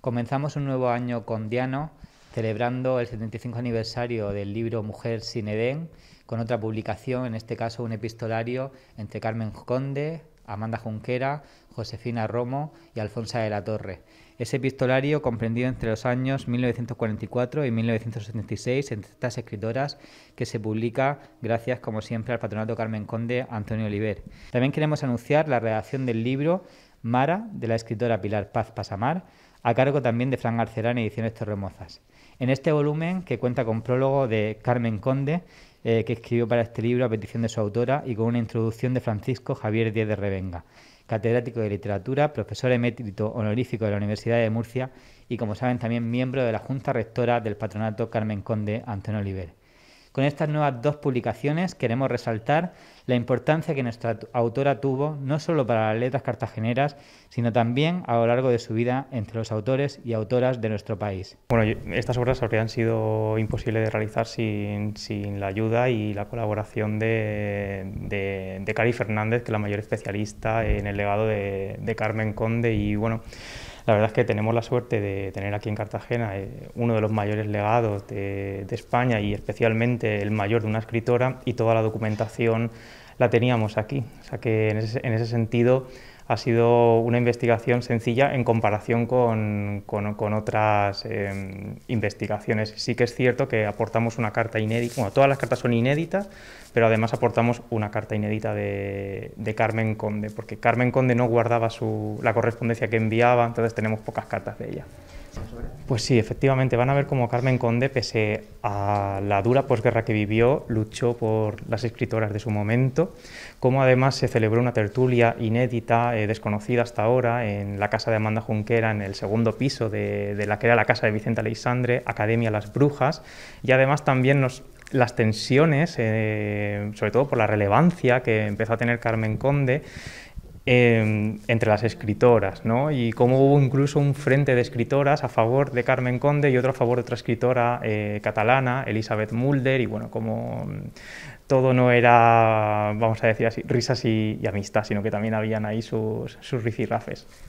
Comenzamos un nuevo año con Diano, celebrando el 75 aniversario del libro Mujer sin Edén, con otra publicación, en este caso un epistolario entre Carmen Conde, Amanda Junquera, Josefina Romo y Alfonsa de la Torre. Ese epistolario, comprendido entre los años 1944 y 1976, entre estas escritoras, que se publica gracias, como siempre, al patronato Carmen Conde Antonio Oliver. También queremos anunciar la redacción del libro Mara, de la escritora Pilar Paz Pasamar, a cargo también de Fran Arcerán y Ediciones Torremozas. En este volumen, que cuenta con prólogo de Carmen Conde, eh, que escribió para este libro a petición de su autora y con una introducción de Francisco Javier Diez de Revenga, catedrático de literatura, profesor emérito honorífico de la Universidad de Murcia y, como saben, también miembro de la Junta Rectora del Patronato Carmen Conde Antonio Oliver. Con estas nuevas dos publicaciones queremos resaltar la importancia que nuestra autora tuvo no solo para las letras cartageneras, sino también a lo largo de su vida entre los autores y autoras de nuestro país. Bueno, estas obras habrían sido imposibles de realizar sin, la ayuda y la colaboración de, de, Cari Fernández, que es la mayor especialista en el legado de, Carmen Conde y bueno, la verdad es que tenemos la suerte de tener aquí en Cartagena eh, uno de los mayores legados de, España y especialmente el mayor de una escritora y toda la documentación la teníamos aquí. O sea que en ese, sentido ha sido una investigación sencilla en comparación con, otras em, investigaciones. Sí que es cierto que aportamos una carta inédita, bueno, todas las cartas son inéditas, pero además aportamos una carta inédita de, de Carmen Conde, porque Carmen Conde no guardaba su, la correspondencia que enviaba, entonces tenemos pocas cartas de ella. Pues sí, efectivamente, van a ver cómo Carmen Conde, pese a la dura posguerra que vivió, luchó por las escritoras de su momento, cómo además se celebró una tertulia inédita, eh, desconocida hasta ahora, en la casa de Amanda Junquera, en el segundo piso de, la que era la casa de Vicente Aleixandre, Academia Las Brujas, y además también las tensiones, eh, sobre todo por la relevancia que empezó a tener Carmen Conde, Em, entre las escritoras, ¿no? y cómo hubo incluso un frente de escritoras a favor de Carmen Conde y otro a favor de otra escritora eh, catalana, Elizabeth Mulder, y bueno, como mm, todo no era, vamos a decir así, risas y, amistad, sino que también habían ahí sus, sus rifirrafes.